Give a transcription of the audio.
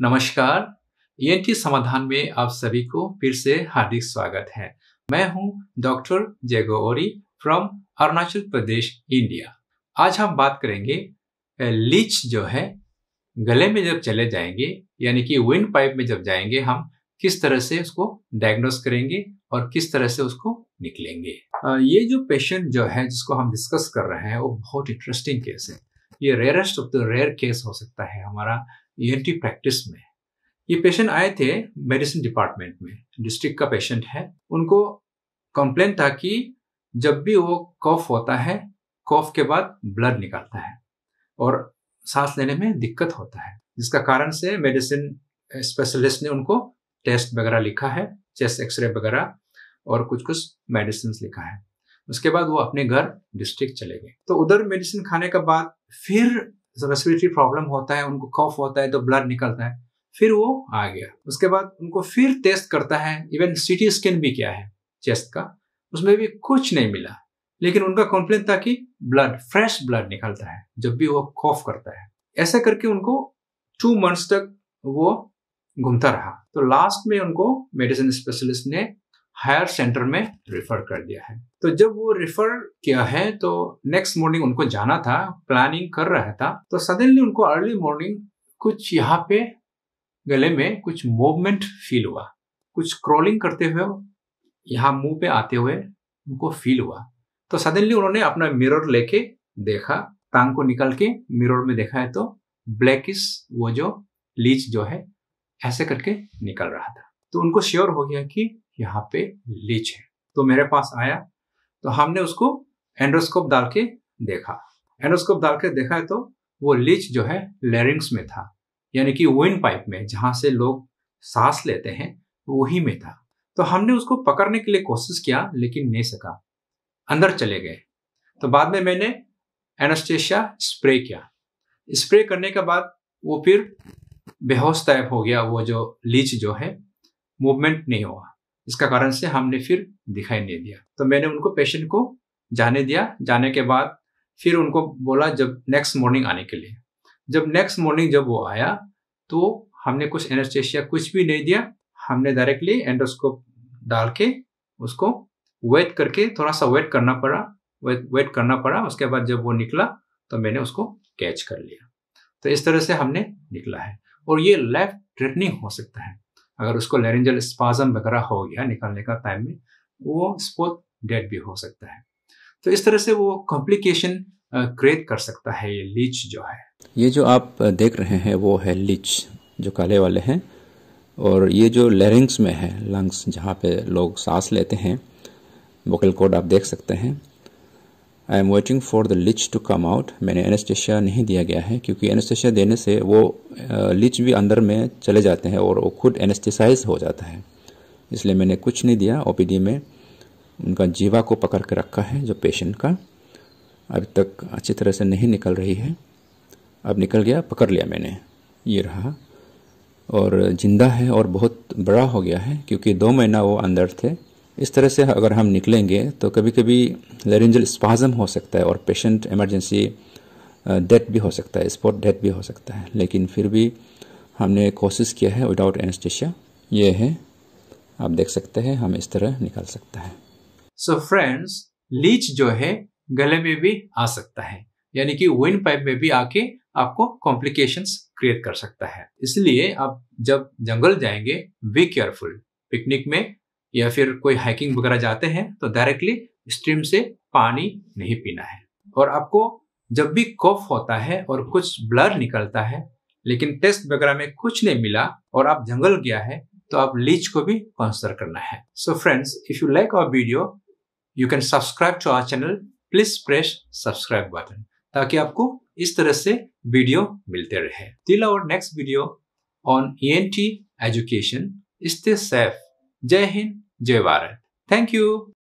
नमस्कार ईएनटी समाधान में आप सभी को फिर से हार्दिक स्वागत है मैं हूं डॉक्टर जयगो ओरी फ्रॉम अरुणाचल प्रदेश इंडिया आज हम बात करेंगे लीच जो है गले में जब चले जाएंगे यानी कि विंड पाइप में जब जाएंगे हम किस तरह से उसको डायग्नोस करेंगे और किस तरह से उसको निकलेंगे ये जो पेशेंट जो है जिसको हम डिस्कस कर रहे हैं वो बहुत इंटरेस्टिंग केस है ये rarest of the rare case हो सकता है हमारा ईएनटी e प्रैक्टिस में ये पेशेंट आए थे मेडिसिन डिपार्टमेंट में डिस्ट्रिक्ट का पेशेंट है उनको कंप्लेन था कि जब भी वो कॉफ होता है कॉफ के बाद ब्लड निकलता है और सांस लेने में दिक्कत होता है जिसका कारण से मेडिसिन स्पेशलिस्ट ने उनको टेस्ट वगैरह लिखा है चेस्ट एक्सरे वगैरह और कुछ कुछ मेडिसिन लिखा है उसके बाद वो अपने घर डिस्ट्रिक्ट चले गए तो उधर मेडिसिन खाने के बाद फिर रेस्पिरेटरी प्रॉब्लम होता है उनको कफ होता है तो ब्लड निकलता है फिर वो आ गया उसके बाद उनको फिर टेस्ट करता है इवन सिटी स्कैन भी किया है चेस्ट का उसमें भी कुछ नहीं मिला लेकिन उनका कंप्लेन था कि ब्लड फ्रेश ब्लड निकलता है जब भी वो कॉफ करता है ऐसा करके उनको टू मंथ्स तक वो घूमता रहा तो लास्ट में उनको मेडिसिन स्पेशलिस्ट ने हायर सेंटर में रेफर कर दिया है तो जब वो रेफर किया है तो नेक्स्ट मॉर्निंग उनको जाना था प्लानिंग कर रहा था तो सडनली उनको अर्ली मॉर्निंग कुछ यहाँ पे गले में कुछ मूवमेंट फील हुआ कुछ क्रॉलिंग करते हुए यहाँ मुंह पे आते हुए उनको फील हुआ तो सडनली उन्होंने अपना मिरर लेके देखा टांग को निकल के मिरर में देखा है तो ब्लैक वो जो लीच जो है ऐसे करके निकल रहा था तो उनको श्योर हो गया कि यहाँ पे लीच है तो मेरे पास आया तो हमने उसको एंड्रोस्कोप डाल के देखा एंड्रोस्कोप डाल के देखा है तो वो लीच जो है लेरिंग्स में था यानी कि विन पाइप में जहां से लोग सांस लेते हैं वही में था तो हमने उसको पकड़ने के लिए कोशिश किया लेकिन नहीं सका अंदर चले गए तो बाद में मैंने एनास्टेशिया स्प्रे किया स्प्रे करने के बाद वो फिर बेहोश टाइप हो गया वो जो लीच जो है मूवमेंट नहीं हुआ इसका कारण से हमने फिर दिखाई नहीं दिया तो मैंने उनको पेशेंट को जाने दिया जाने के बाद फिर उनको बोला जब नेक्स्ट मॉर्निंग आने के लिए जब नेक्स्ट मॉर्निंग जब वो आया तो हमने कुछ एनेस्थेसिया कुछ भी नहीं दिया हमने डायरेक्टली एंडोस्कोप डाल के उसको वेट करके थोड़ा सा वेट करना पड़ा वेट वेट करना पड़ा उसके बाद जब वो निकला तो मैंने उसको कैच कर लिया तो इस तरह से हमने निकला है और ये लाइफ थ्रेटनिंग हो सकता है अगर उसको लेरेंजल स्पाजम वगैरह हो गया निकालने का टाइम में वो स्पोत डेड भी हो सकता है तो इस तरह से वो कॉम्प्लिकेशन क्रिएट कर सकता है ये लीच जो है ये जो आप देख रहे हैं वो है लीच जो काले वाले हैं और ये जो लेरिंग्स में है लंग्स जहाँ पे लोग सांस लेते हैं वोकल कोड आप देख सकते हैं I am waiting for the leech to come out मैंने एनेस्टेशिया नहीं दिया गया है क्योंकि एनेस्टेशिया देने से वो लिच भी अंदर में चले जाते हैं और वो खुद एनेस्टिसाइज हो जाता है इसलिए मैंने कुछ नहीं दिया ओ में उनका जीवा को पकड़ के रखा है जो पेशेंट का अभी तक अच्छी तरह से नहीं निकल रही है अब निकल गया पकड़ लिया मैंने ये रहा और जिंदा है और बहुत बड़ा हो गया है क्योंकि दो महीना वो अंदर थे इस तरह से अगर हम निकलेंगे तो कभी कभी लेरेंजल स्पाजम हो सकता है और पेशेंट इमरजेंसी डेथ भी हो सकता है स्पॉट डेथ भी हो सकता है लेकिन फिर भी हमने कोशिश किया है विदाउट एनेस्थेसिया ये है आप देख सकते हैं हम इस तरह निकाल सकते हैं सो फ्रेंड्स लीच जो है गले में भी आ सकता है यानी कि विंड पाइप में भी आके आपको कॉम्प्लिकेशन क्रिएट कर सकता है इसलिए आप जब जंगल जाएंगे बी केयरफुल पिकनिक में या फिर कोई हाइकिंग वगैरह जाते हैं तो डायरेक्टली स्ट्रीम से पानी नहीं पीना है और आपको जब भी कफ होता है और कुछ ब्लर निकलता है लेकिन टेस्ट वगैरह में कुछ नहीं मिला और आप जंगल गया है तो आप लीच को भी कंसिडर करना है so friends if you like our video you can subscribe to our channel please press subscribe button ताकि आपको इस तरह से वीडियो मिलते रहे till our next video on E N T education stay safe Jai Hind जय भारत थैंक यू